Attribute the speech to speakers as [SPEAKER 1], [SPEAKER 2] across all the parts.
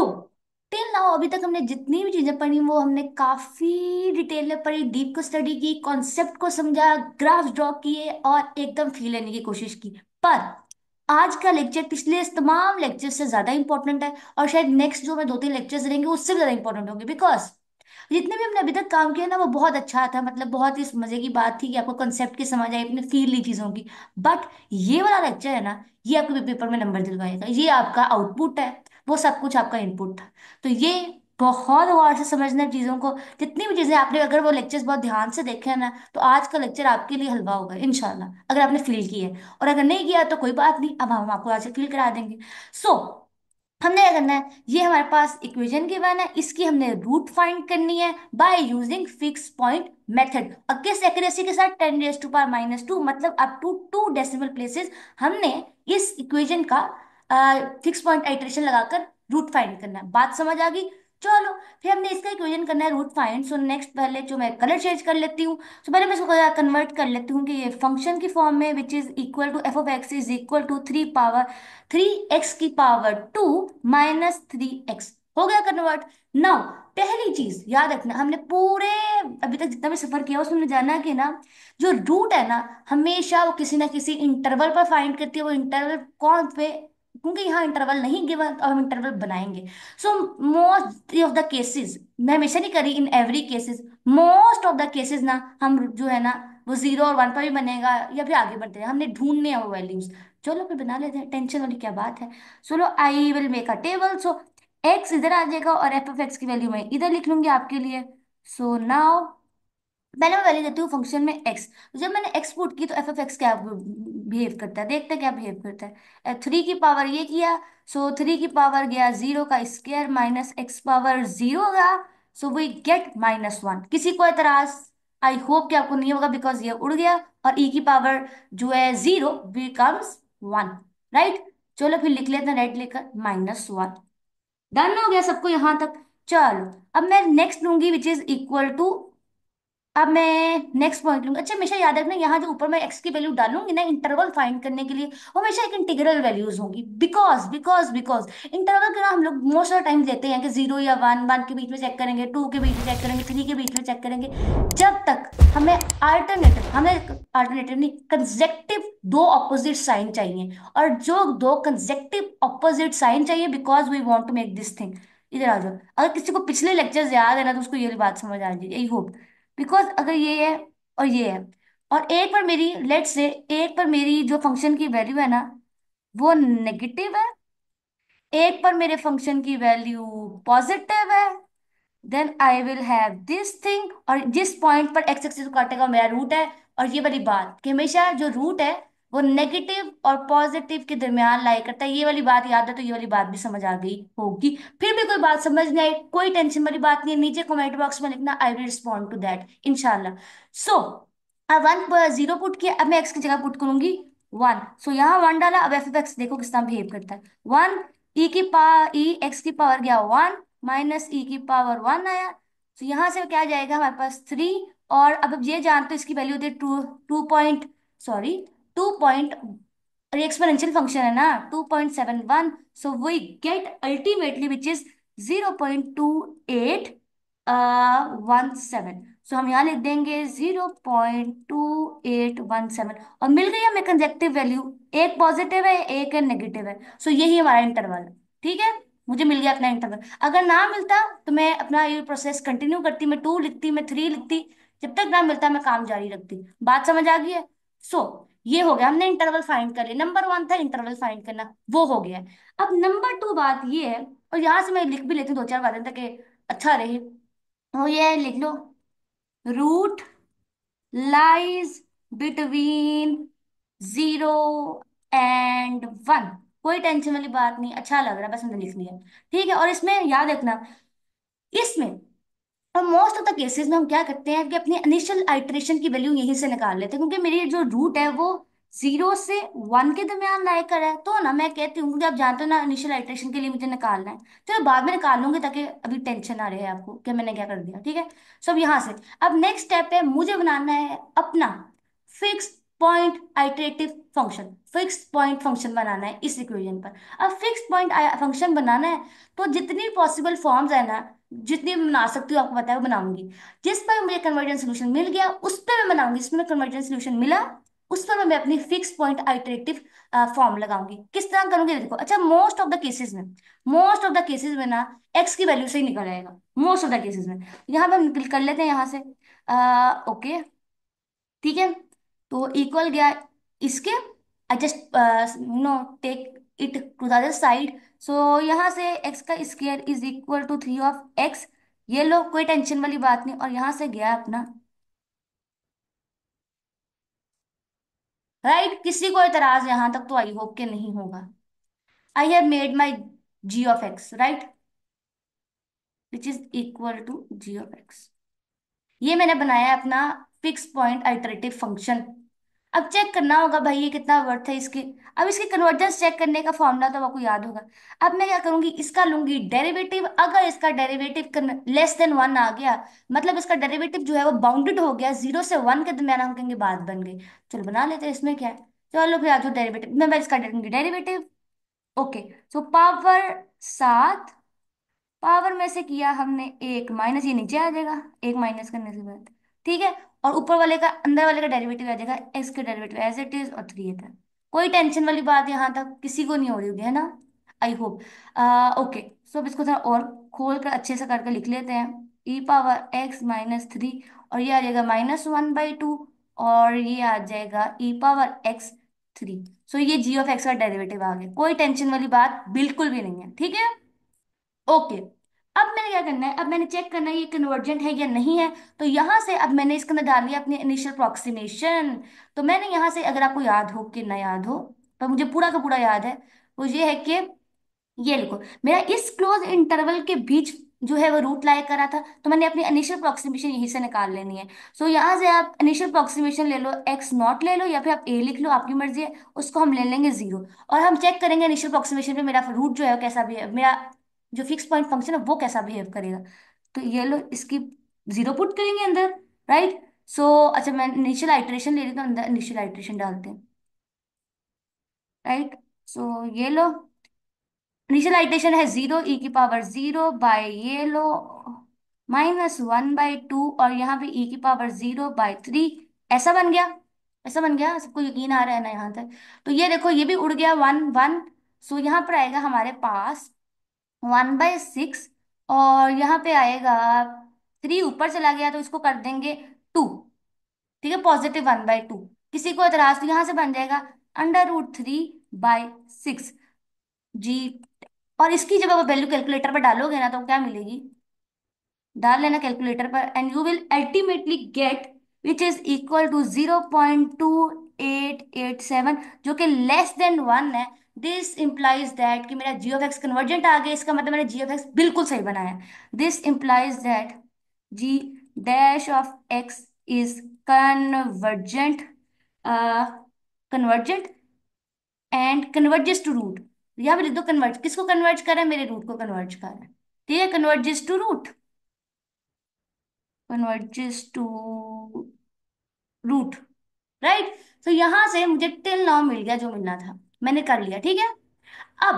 [SPEAKER 1] So till now अभी तक हमने जितनी भी चीजें पढ़ी वो हमने काफी डिटेल में पढ़ी डीप को स्टडी की कॉन्सेप्ट को समझा ग्राफ ड्रॉ किए और एकदम फील लेने की कोशिश की पर आज का लेक्चर पिछले तमाम लेक्चर से ज्यादा इंपॉर्टेंट है और शायद नेक्स्ट जो मैं दो तीन लेक्चर्स देंगे उससे ज्यादा इंपॉर्टेंट होंगे बिकॉज जितने भी हमने अभी तक काम किया ना वो बहुत अच्छा था मतलब बहुत ही मजे की बात थी कि आपको कॉन्सेप्ट की समझ आई अपने फील ली चीजों की बट ये वाला लेक्चर है ना ये आपके पेपर में नंबर दिलवाएगा ये आपका आउटपुट है वो सब कुछ आपका इनपुट था तो ये बहुत गौर से समझना है चीज़ों को जितनी भी चीज़ें आपने अगर वो लेक्चर्स बहुत ध्यान से देखे हैं ना तो आज का लेक्चर आपके लिए हलवा होगा इनशाला अगर आपने फील किया है और अगर नहीं किया तो कोई बात नहीं अब हम आपको आज फील करा देंगे सो हमने क्या करना है ये हमारे पास इक्वेशन की गिवन है इसकी हमने रूट फाइंड करनी है by using fix point method और किस एक्यूरेसी के साथ ten raise to power minus two मतलब up to two decimal places हमने इस इक्वेशन का फिक्स पॉइंट आइट्रेशन लगाकर रूट फाइंड करना है बात समझ आ गई चलो फिर हमने इसका इक्वेशन करना है रूट फाइंड सो नेक्स्ट पहले जो मैं कलर चेंज कर लेती हूँ सो तो so, पहले मैं इसको कन्वर्ट कर लेती हूँ कि ये फंक्शन की फॉर्म में which is equal to F of x is equal to three power three X की power two minus three X हो गया कन्वर्ट नाउ पहली चीज याद रखना हमने पूरे अभी तक जितना भी सफर किया उसमें जाना कि ना जो रूट है ना हमेशा वो किसी ना किसी इंटरवल पर फाइंड करती है वो इंटरवल कौन पे क्योंकि यहाँ इंटरवल नहीं गिवन तो हम इंटरवल बनाएंगे so most of the cases मैं हमेशा नहीं करी in every cases most of the cases ना हम जो है ना वो जीरो और वन पर भी बनेगा या फिर आगे बढ़ते हैं हमने ढूंढने हैं वो वैल्यूज चलो फिर बना लेते हैं टेंशन वाली क्या बात है सोलो I will make a table so X इधर आ जाएगा और एफ एफ एक्स की वैल्यू मैं इधर लिख लूंगी आपके लिए सो नाउ पहले मैं वैल्यू देती हूँ फंक्शन में एक्स तो जब मैंने एक्स पुट की तो एफ एफ एक्स क्या बिहेव करता है देखते हैं क्या बिहेव करता है थ्री की पावर ये किया सो थ्री की पावर गया जीरो का square minus X power zero गया so we get minus one किसी को एतराज आई होप कि आपको नहीं होगा बिकॉज ये उड़ गया और ई e की पावर जो है जीरो बिकम्स वन राइट चलो फिर लिख लेते हैं राइट लेकर माइनस वन डन हो गया सबको यहां तक चलो अब मैं नेक्स्ट लूंगी विच इज इक्वल टू अब मैं नेक्स्ट पॉइंट लूंगी अच्छा हमेशा याद रखना यहाँ जो ऊपर मैं एक्स की वैल्यू डालूंगी ना इंटरवल फाइंड करने के लिए वो हमेशा एक इंटीग्रल वैल्यूज होंगी बिकॉज बिकॉज बिकॉज इंटरवल के ना हम लोग मोस्ट ऑफ टाइम लेते हैं कि जीरो या वन वन के बीच में चेक करेंगे टू के बीच में चेक करेंगे थ्री के बीच में चेक करेंगे जब तक हमें अल्टरनेटिव हमें अल्टरनेटिव नहीं कंजेक्टिव दो अपोजिट साइन चाहिए और जो दो कंजेक्टिव अपोजिट साइन चाहिए because we want to make this thing इधर आ जाओ अगर किसी को पिछले लेक्चर याद है ना तो उसको ये बात समझ आ जाएगी आई होप बिकॉज अगर ये है और ये है और एक पर मेरी लेट से एक पर मेरी जो फंक्शन की वैल्यू है ना वो नेगेटिव है एक पर मेरे फंक्शन की वैल्यू पॉजिटिव है then I will have this thing और जिस पॉइंट पर एक्स एक्सिस काटेगा मेरा रूट है और ये वाली बात कि हमेशा जो रूट है वो नेगेटिव और पॉजिटिव के दरमियान लाया करता है ये वाली बात याद है तो ये वाली बात भी समझ आ गई होगी फिर भी कोई बात समझ नहीं आई कोई टेंशन वाली बात नहीं है नीचे कमेंट बॉक्स में लिखना I will respond to that इनशाला सो अब वन जीरो पुट किया अब मैं एक्स की जगह पुट करूंगी वन सो so, यहाँ वन डाला अब एफ एफ एक्स देखो किस तरह बिहेव करता है वन ई e की पावर ई e, एक्स की पावर गया वन माइनस ई की पावर वन आया तो so, यहाँ से क्या जाएगा हमारे पास थ्री और अब ये जानते हो इसकी वैल्यू होती है two two point sorry two point exponential function है ना two point seven one so we get ultimately which is zero point two eight one seven सो हम यहाँ लिख देंगे zero point two eight one seven और मिल गई हमें कंजेक्टिव वैल्यू एक पॉजिटिव है एक है नेगेटिव है सो so, यही हमारा इंटरवल ठीक है मुझे मिल गया अपना इंटरवल अगर ना मिलता तो मैं अपना ये प्रोसेस कंटिन्यू करती मैं टू लिखती मैं थ्री लिखती जब तक ना मिलता मैं काम जारी रखती बात समझ आ गई है सो so, ये हो गया हमने इंटरवल फाइंड कर लिया नंबर वन था इंटरवल फाइंड करना वो हो गया अब नंबर टू बात ये है और यहां से मैं लिख भी लेती हूँ दो चार बातें ताकि अच्छा रहे वो तो ये लिख लो root lies between zero and one कोई टेंशन वाली बात नहीं अच्छा लग रहा है बस हमने लिख लिया ठीक है और इसमें याद रखना इसमें और मोस्ट ऑफ द केसेस में हम क्या करते हैं कि अपने इनिशियल आइट्रेशन की वैल्यू यहीं से निकाल लेते हैं क्योंकि मेरी जो रूट है वो जीरो से वन के दरमियान लाए कर है तो ना मैं कहती हूँ कि आप जानते हो ना इनिशियल आइट्रेशन के लिए मुझे निकालना है चलो तो बाद में निकाल लूंगी ताकि अभी टेंशन ना रहे आपको कि मैंने क्या कर दिया ठीक है सो अब यहाँ से अब नेक्स्ट स्टेप है मुझे बनाना है अपना fix point iterative function fix point function बनाना है इस इक्वेशन पर अब फिक्स पॉइंट फंक्शन बनाना है तो जितनी पॉसिबल फॉर्म्स है ना जितनी भी बना सकती हूँ आपको बताया बनाऊंगी जिस पर मुझे कन्वर्जन सोल्यूशन मिल गया उस पर मैं बनाऊंगी जिसमें कन्वर्जन सोल्यूशन मिला उस पर मैं अपनी फिक्स पॉइंट आइटरेटिव फॉर्म लगाऊंगी किस तरह करूंगी देखो अच्छा मोस्ट ऑफ द केसेस में मोस्ट ऑफ द केसेस में ना एक्स की वैल्यू से ही निकल आएगा मोस्ट ऑफ द केसेस में यहाँ पे हम निकल कर लेते हैं यहाँ से ओके ठीक है तो इक्वल गया इसके I just know take it to the other side so so, यहाँ से x का square is equal to three of x ये लो कोई टेंशन वाली बात नहीं और यहां से गया अपना राइट right? किसी को एतराज यहां तक तो आई होप के नहीं होगा I have made my G of X right which is equal to ji of X ये मैंने बनाया अपना फिक्स पॉइंट अल्टरेटिव फंक्शन अब चेक करना होगा भाई ये कितना वर्थ है इसकी अब इसके कन्वर्जेंस चेक करने का फॉर्मूला तो आपको याद होगा अब मैं क्या करूंगी इसका लूंगी डेरिवेटिव अगर इसका डेरिवेटिव लेस देन वन आ गया मतलब इसका डेरिवेटिव जो है वो बाउंडेड हो गया जीरो से वन के दरमियान हम कहेंगे बात बन गई चलो बना लेते हैं इसमें क्या है चलो फिर आज डेरेवेटिव मैं, इसका डेरेवेटिव ओके सो पावर सात पावर में से किया हमने एक माइनस ये नीचे आ जाएगा एक माइनस करने के बाद ठीक है और ऊपर वाले का अंदर वाले का डेरिवेटिव आ जाएगा एक्स के डेरिवेटिव एज इट इज और थ्री एट कोई टेंशन वाली बात यहाँ तक किसी को नहीं हो रही होगी है ना आई होप ओके सो अब इसको थोड़ा और खोल कर अच्छे से करके लिख लेते हैं e power x minus three और ये आ जाएगा माइनस वन बाई टू और ये आ जाएगा e power x three so ये जी ऑफ एक्स का डेरिवेटिव आ गया कोई टेंशन वाली बात बिल्कुल भी नहीं है ठीक है ओके okay. अब मैंने क्या करना है अब मैंने चेक करना है ये कन्वर्जेंट है या नहीं है तो यहां से अब मैंने इसके अंदर डाल लिया अपनी इनिशियल अप्रोक्सीमेशन तो मैंने यहां से अगर आपको याद हो कि ना याद हो पर मुझे पूरा का पूरा याद है वो ये है कि ये लिखो मेरा इस क्लोज इंटरवल के बीच जो है वो रूट लाया करा था तो मैंने अपनी इनिशियल अप्रोक्सीमेशन यहीं से निकाल लेनी है सो so, यहाँ से आप इनिशियल अप्रोक्सीमेशन ले लो एक्स नॉट ले लो या फिर आप ए लिख लो आपकी मर्जी है उसको हम ले लेंगे जीरो और हम चेक करेंगे इनिशियल अप्रोक्सीमेशन पे मेरा रूट जो है कैसा भी है मेरा जो फिक्स पॉइंट फंक्शन है वो कैसा बिहेव करेगा तो ये लो इसकी जीरो पुट करेंगे अंदर राइट सो so, अच्छा मैं इनिशियल आइट्रेशन ले रही तो अंदर इनिशियल आइट्रेशन डालते हैं राइट सो ये लो इनिशियल आइट्रेशन है जीरो ई e की पावर जीरो बाय ये लो माइनस वन बाय टू और यहाँ पे ई e की पावर जीरो बाय थ्री ऐसा बन गया ऐसा बन गया सबको यकीन आ रहा है ना यहाँ तक तो ये देखो ये भी उड़ गया वन वन सो यहाँ पर आएगा हमारे पास वन बाय सिक्स और यहाँ पे आएगा थ्री ऊपर चला गया तो इसको कर देंगे टू ठीक है पॉजिटिव वन बाय टू किसी को एतराज तो यहां से बन जाएगा under root three by six जी और इसकी जब आप वैल्यू कैलकुलेटर पर डालोगे ना तो क्या मिलेगी डाल लेना कैलकुलेटर पर and you will ultimately get which is equal to zero point two eight eight seven जो कि लेस देन वन है दिस इंप्लाइज दैट कि मेरा जी ऑफ एक्स कन्वर्जेंट आ गया इसका मतलब मैंने जी ऑफ एक्स बिल्कुल सही बनाया this implies that g dash of x is convergent convergent and converges to root या फिर दो कन्वर्ज किसको कन्वर्ज रहा है मेरे रूट को कन्वर्ज रहा है ठीक है converges to root converges to root right तो यहां से मुझे टिल नाउ मिल गया जो मिलना था मैंने कर लिया ठीक है अब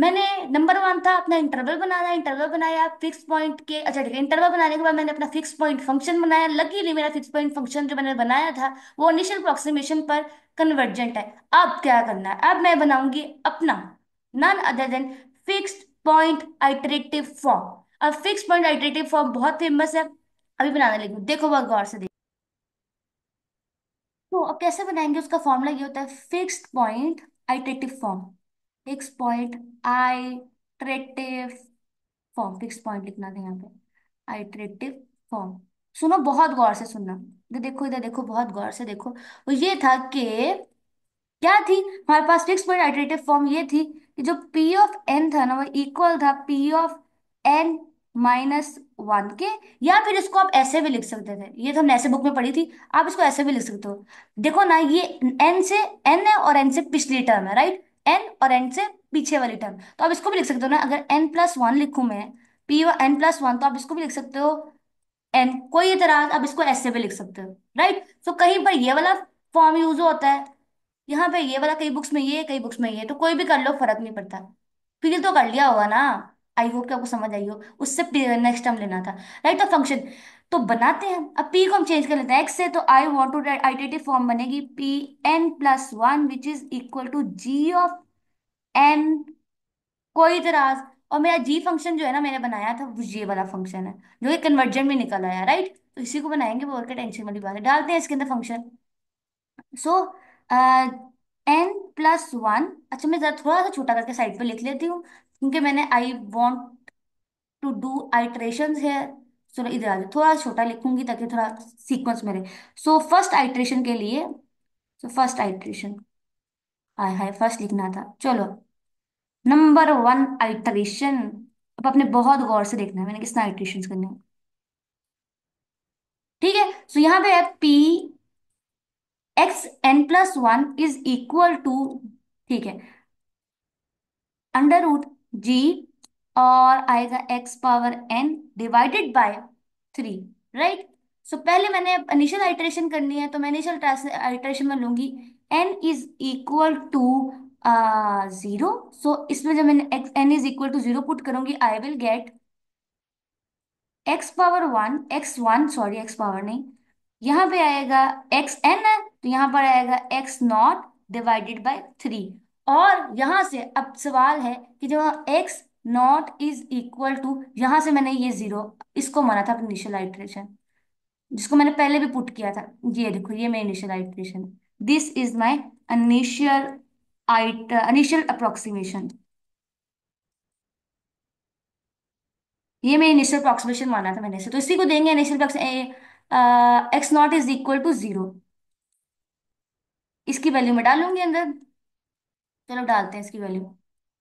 [SPEAKER 1] मैंने नंबर वन था अपना इंटरवल बनाना इंटरवल बनाया फिक्स पॉइंट के अच्छा ठीक है इंटरवल बनाने के बाद मैंने अपना फिक्स पॉइंट फंक्शन बनाया नहीं मेरा फिक्स पॉइंट फंक्शन जो मैंने बनाया था वो इनिशियल अप्रोक्सीमेशन पर कन्वर्जेंट है अब क्या करना है अब मैं बनाऊंगी अपना none other than fix point iterative form अब फिक्स पॉइंट आइटरेटिव फॉर्म बहुत फेमस है अभी बनाने लगी देखो बहुत गौर से देखो तो अब कैसे बनाएंगे उसका फॉर्मूला ये होता है fix point iterative form fix point iterative form fix point लिखना था यहाँ पे आइट्रेटिव फॉर्म सुनो बहुत गौर से सुनना इधर देखो इधर देखो बहुत गौर से देखो और तो ये था कि क्या थी हमारे पास फिक्स पॉइंट आइट्रेटिव फॉर्म ये थी कि जो पी ऑफ एन था ना वो इक्वल था p of n minus one के या फिर इसको आप ऐसे भी लिख सकते थे ये तो हमने ऐसे बुक में पढ़ी थी आप इसको ऐसे भी लिख सकते हो देखो ना ये एन से एन है और एन से पिछली टर्म है राइट एन और एन से पीछे वाली टर्म तो आप इसको भी लिख सकते हो ना अगर एन प्लस वन लिखू मैं पी एन प्लस वन तो आप इसको भी लिख सकते हो एन कोई तरह आप इसको ऐसे भी लिख सकते हो राइट सो तो कहीं पर ये वाला फॉर्म यूज होता है यहाँ पे ये वाला कई बुक्स में ये कई बुक्स में ये तो कोई भी कर लो फर्क नहीं पड़ता फील तो कर लिया होगा ना आई होप कि आपको समझ आई हो उससे नेक्स्ट टर्म लेना था राइट तो फंक्शन तो बनाते हैं अब पी को हम चेंज कर लेते हैं एक्स से तो I want to identity form बनेगी p n plus one which is equal to ji of n कोई दराज और मेरा जी फंक्शन जो है ना मैंने बनाया था वो ये वाला फंक्शन है जो कि कन्वर्जन में निकल आया राइट तो इसी को बनाएंगे बोल के टेंशन वाली बात है डालते हैं इसके अंदर function so n plus one अच्छा मैं जरा थोड़ा सा छोटा करके साइड पर लिख लेती हूँ क्योंकि मैंने I want to do iteration है चलो इधर आ जाओ थोड़ा छोटा लिखूंगी ताकि थोड़ा सीक्वेंस मेरे सो फर्स्ट आइट्रेशन के लिए सो फर्स्ट आइट्रेशन हाय हाय फर्स्ट लिखना था चलो नंबर वन आइट्रेशन अब अपने बहुत गौर से देखना है मैंने किसना आइट्रेशन करने हैं ठीक है सो यहां पे है p x n plus one is equal to ठीक है अंडर रूट जी और आएगा x power n divided by three right so पहले मैंने इनिशियल आइट्रेशन करनी है तो मैं इनिशियल आइट्रेशन में लूंगी n is equal to zero so इसमें जब मैंने x n is equal to zero put करूंगी I will get x power one x one sorry x power नहीं यहां पे आएगा एक्स एन है तो यहां पर आएगा x not divided by three और यहां से अब सवाल है कि जब x not is equal to यहां से मैंने ये जीरो इसको माना था इनिशियल आइट्रेशन जिसको मैंने पहले भी पुट किया था ये देखो ये मैं initial iteration this is my initial it initial approximation ये मैं इनिशियल अप्रोक्सीमेशन माना था मैंने से तो इसी को देंगे initial x not is equal to zero इसकी वैल्यू में डालूंगी अंदर चलो डालते हैं इसकी वैल्यू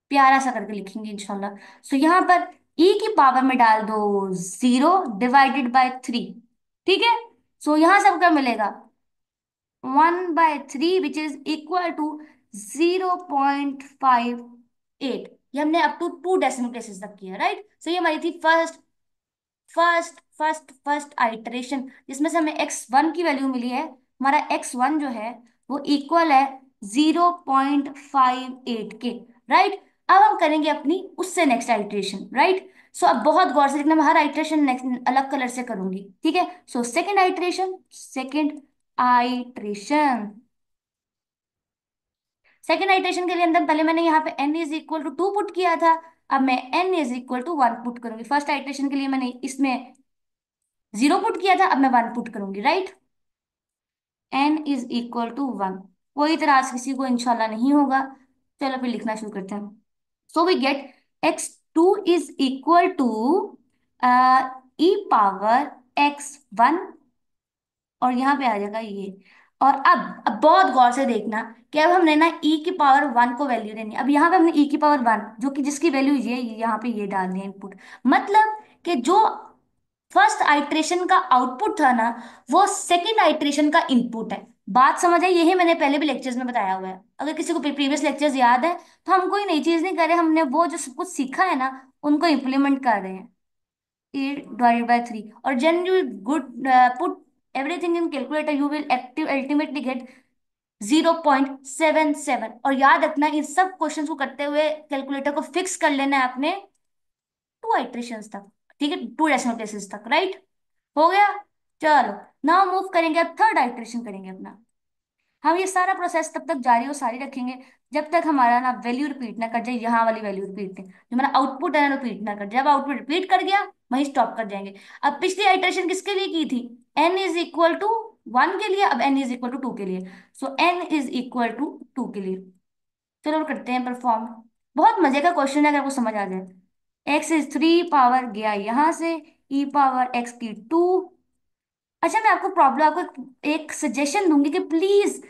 [SPEAKER 1] प्यारा सा करके लिखेंगे इंशाल्लाह सो यहाँ पर e की पावर में डाल दो जीरो डिवाइडेड बाय थ्री ठीक है सो यहाँ से आपका मिलेगा one by three which is equal to zero point five eight ये हमने up to two decimal places तक किया राइट सो ये हमारी थी first first first first iteration जिसमें से हमें एक्स वन की वैल्यू मिली है हमारा एक्स वन जो है वो इक्वल है जीरो पॉइंट फाइव एट के राइट अब हम करेंगे अपनी उससे नेक्स्ट आइट्रेशन राइट सो अब बहुत गौर से देखना हर आइट्रेशन नेक्स्ट अलग कलर से करूंगी ठीक है so second iteration second iteration second iteration के लिए अंदर पहले मैंने यहाँ पे n is equal to two put किया था अब मैं n is equal to one put करूंगी फर्स्ट आइट्रेशन के लिए मैंने इसमें जीरो पुट किया था अब मैं वन पुट करूंगी right n is equal to one कोई इतराज किसी को इंशाल्लाह नहीं होगा चलो फिर लिखना शुरू करते हैं so we get x two is equal to e power x one और यहाँ पे आ जाएगा ये और अब अब बहुत गौर से देखना कि अब हमने ना e की पावर वन को वैल्यू देनी अब यहाँ पे हमने e की पावर वन जो कि जिसकी वैल्यू ये यहाँ पे ये डालनी है इनपुट मतलब कि जो फर्स्ट आइट्रेशन का आउटपुट था ना वो सेकेंड आइट्रेशन का इनपुट है बात समझ आई यही मैंने पहले भी लेक्चर्स में बताया हुआ है अगर किसी को प्रीवियस लेक्चर्स याद है तो हम कोई नई चीज नहीं कर रहे हमने वो जो सब कुछ सीखा है ना उनको इम्प्लीमेंट कर रहे हैं डिवाइडेड बाय थ्री और then you could put everything in calculator you will active ultimately get zero point seven seven और याद रखना इन सब क्वेश्चन को करते हुए कैलकुलेटर को फिक्स कर लेना है आपने टू आइट्रेशन तक ठीक है टू डेसिमल प्लेसेस तक राइट हो गया चलो नाउ मूव करेंगे अब थर्ड आइट्रेशन करेंगे अपना हम ये सारा प्रोसेस तब तक जारी और सारी रखेंगे जब तक हमारा ना वैल्यू रिपीट ना कर जाए यहाँ वाली वैल्यू रिपीट जो हमारा आउटपुट है ना रिपीट ना कर जब आउटपुट रिपीट कर गया वहीं स्टॉप कर जाएंगे अब पिछली आइट्रेशन किसके लिए की थी n is equal to one के लिए अब n is equal to two के लिए so n is equal to two के लिए चलो करते हैं परफॉर्म बहुत मजे का क्वेश्चन है अगर आपको समझ आ जाए एक्स इज थ्री पावर गया यहाँ से ई पावर एक्स की टू अच्छा मैं आपको प्रॉब्लम आपको एक सजेशन दूंगी कि प्लीज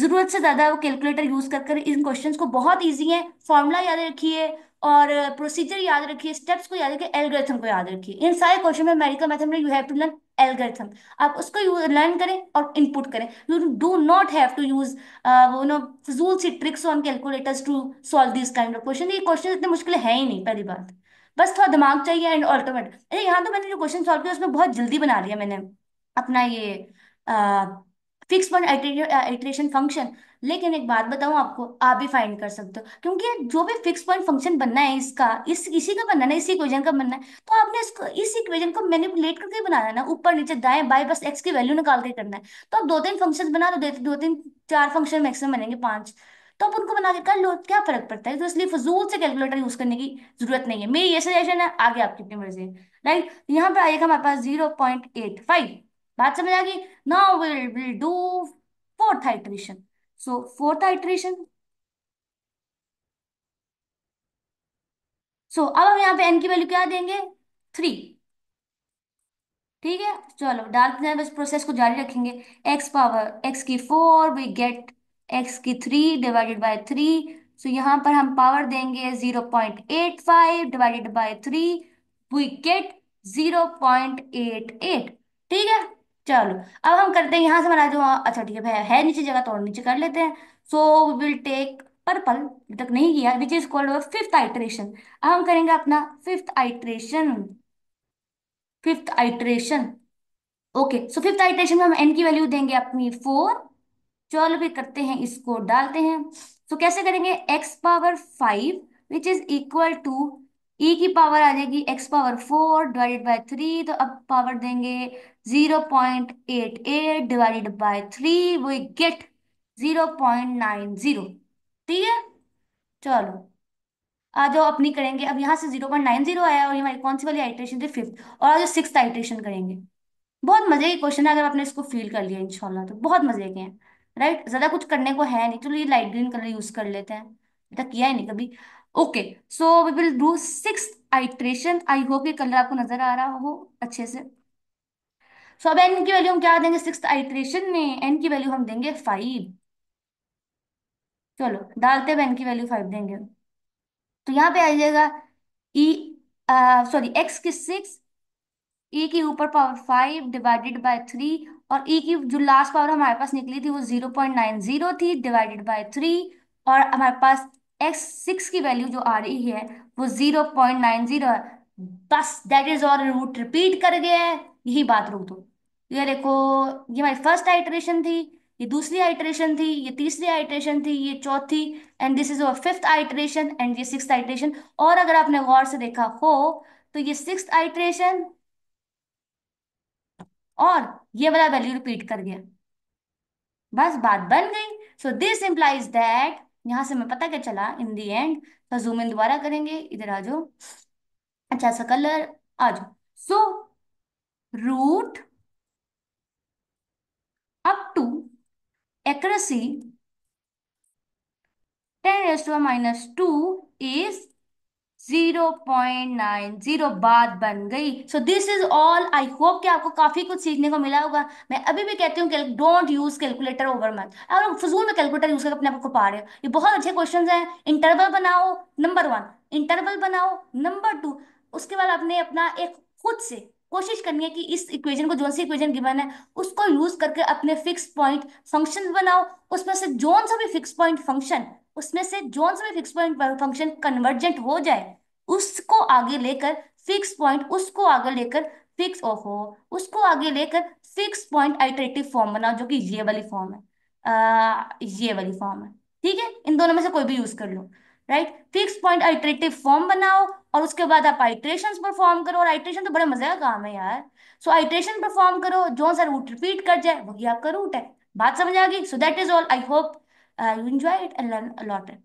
[SPEAKER 1] जरूरत से ज्यादा वो कैलकुलेटर यूज कर कर इन क्वेश्चंस को बहुत इजी है फॉर्मूला याद रखिए और प्रोसीजर याद रखिए स्टेप्स को याद रखिए एल्गोरिथम को याद रखिए इन सारे क्वेश्चन में मेडिकल मैथड में you have to learn algorithm आप उसको लर्न करें और इनपुट करें you do not have to use वो नो फजूल सी tricks on calculators to solve this kind of question ये क्वेश्चन इतने मुश्किल है ही नहीं पहली बात बस थोड़ा दिमाग चाहिए एंड ऑल्टोमेट यहाँ तो मैंने जो क्वेश्चन सॉल्व किया उसमें बहुत जल्दी बना लिया मैंने अपना ये फिक्स वन इटरेशन फंक्शन लेकिन एक बात बताऊं आपको आप भी फाइंड कर सकते हो क्योंकि जो भी फिक्स पॉइंट फंक्शन बनना है इसका इस इसी का बनना है इसी इक्वेशन का बनना है तो आपने इसको इस इक्वेशन को मैनिपुलेट करके बनाना है ना ऊपर नीचे दाएं बाएं बस एक्स की वैल्यू निकाल के करना है तो आप दो तीन फंक्शन बना दो दो तीन चार फंक्शन मैक्सिमम बनेंगे पांच तो आप उनको बना के कर लो क्या फर्क पड़ता है तो इसलिए फजूल से कैलकुलेटर यूज करने की जरूरत नहीं है मेरी ये सजेशन है आगे आप कितनी मर्जी है राइट यहाँ पर आएगा हमारे पास जीरो पॉइंट एट फाइव बात समझ आ गई now will will do fourth iteration so fourth iteration so अब हम यहाँ पे एन की वैल्यू क्या देंगे थ्री ठीक है चलो डालते हैं बस प्रोसेस को जारी रखेंगे एक्स पावर एक्स की फोर वी गेट एक्स की three divided by three so यहाँ पर हम पावर देंगे zero point eight five divided by three we get zero point eight eight ठीक है चलो अब हम करते हैं यहां से हमारा जो अच्छा ठीक है है नीचे जगह तो नीचे कर लेते हैं सो विल टेक पर्पल तक नहीं किया which is called fifth iteration अब हम करेंगे अपना fifth iteration fifth iteration okay so fifth iteration में हम एन की वैल्यू देंगे अपनी फोर चलो भी करते हैं इसको डालते हैं सो so, कैसे करेंगे x power five which is equal to e e की पावर आ जाएगी x power four divided by three तो अब पावर देंगे zero point eight eight divided by three we get zero point nine zero ठीक है चलो आ जाओ अपनी करेंगे अब यहाँ से जीरो पॉइंट नाइन जीरो आया और ये हमारी कौन सी वाली आइट्रेशन थी फिफ्थ और आज सिक्स आइट्रेशन करेंगे बहुत मजे के क्वेश्चन है अगर आपने इसको फील कर लिया इंशाल्लाह तो बहुत मजे के हैं राइट ज्यादा कुछ करने को है नहीं चलो ये लाइट ग्रीन कलर यूज कर लेते हैं बेटा तो किया ही नहीं कभी okay so we will do six iteration I hope ये कलर आपको नजर आ रहा हो अच्छे से सो so, अब एन की वैल्यू हम क्या देंगे सिक्स आइट्रेशन में एन की वैल्यू हम देंगे फाइव चलो डालते हैं एन की वैल्यू फाइव देंगे तो यहाँ पे आ जाएगा ई सॉरी एक्स की सिक्स ई e की ऊपर power five divided by three और ई e की जो लास्ट पावर हमारे पास निकली थी वो जीरो पॉइंट नाइन जीरो थी डिवाइडेड बाय थ्री और हमारे पास एक्स सिक्स की वैल्यू जो आ रही है वो जीरो पॉइंट नाइन जीरो है बस दैट इज और रूट रिपीट कर गया है यही बात रोक दो ये देखो ये हमारी फर्स्ट आइटरेशन थी ये दूसरी आइटरेशन थी ये तीसरी आइटरेशन थी ये चौथी and this is our fifth iteration and ये सिक्स आइटरेशन और अगर आपने गौर से देखा हो तो ये सिक्स आइटरेशन और ये वाला वैल्यू रिपीट कर गया बस बात बन गई सो दिस इंप्लाइज दैट यहाँ से मैं पता क्या चला इन दी एंड तो जूम इन दोबारा करेंगे इधर आ जाओ अच्छा सा कलर आ जाओ so root up to accuracy ten s to minus two is 0.90 बात बन गई so this is all I hope कि आपको काफी कुछ सीखने को मिला होगा मैं अभी भी कहती हूँ डोंट यूज कैलकुलेटर ओवर मत अगर हम फजूल में कैलकुलेटर यूज करके अपने आप को पा रहे हो ये बहुत अच्छे क्वेश्चन हैं इंटरवल बनाओ नंबर वन इंटरवल बनाओ नंबर टू उसके बाद आपने अपना एक खुद से कोशिश करनी है कि इस इक्वेशन को जोन सी इक्वेशन गिवन है उसको यूज करके अपने फिक्स पॉइंट फंक्शन बनाओ उसमें से जोन सा भी फिक्स पॉइंट फंक्शन उसमें से जोन सा भी फिक्स पॉइंट फंक्शन कन्वर्जेंट हो जाए उसको आगे लेकर फिक्स पॉइंट उसको आगे लेकर फिक्स ऑफ हो उसको आगे लेकर फिक्स पॉइंट आइटरेटिव फॉर्म बनाओ जो कि ये वाली फॉर्म है आ, ये वाली फॉर्म है ठीक है इन दोनों में से कोई भी यूज कर लो right fix point iterative form बनाओ और उसके बाद आप आइट्रेशन परफॉर्म करो और आइट्रेशन तो बड़े मजे का काम है यार सो आइट्रेशन परफॉर्म करो जो सर रूट रिपीट कर जाए वही आपका रूट है बात समझ आ गई so that is all I hope you enjoy it and learn a lot it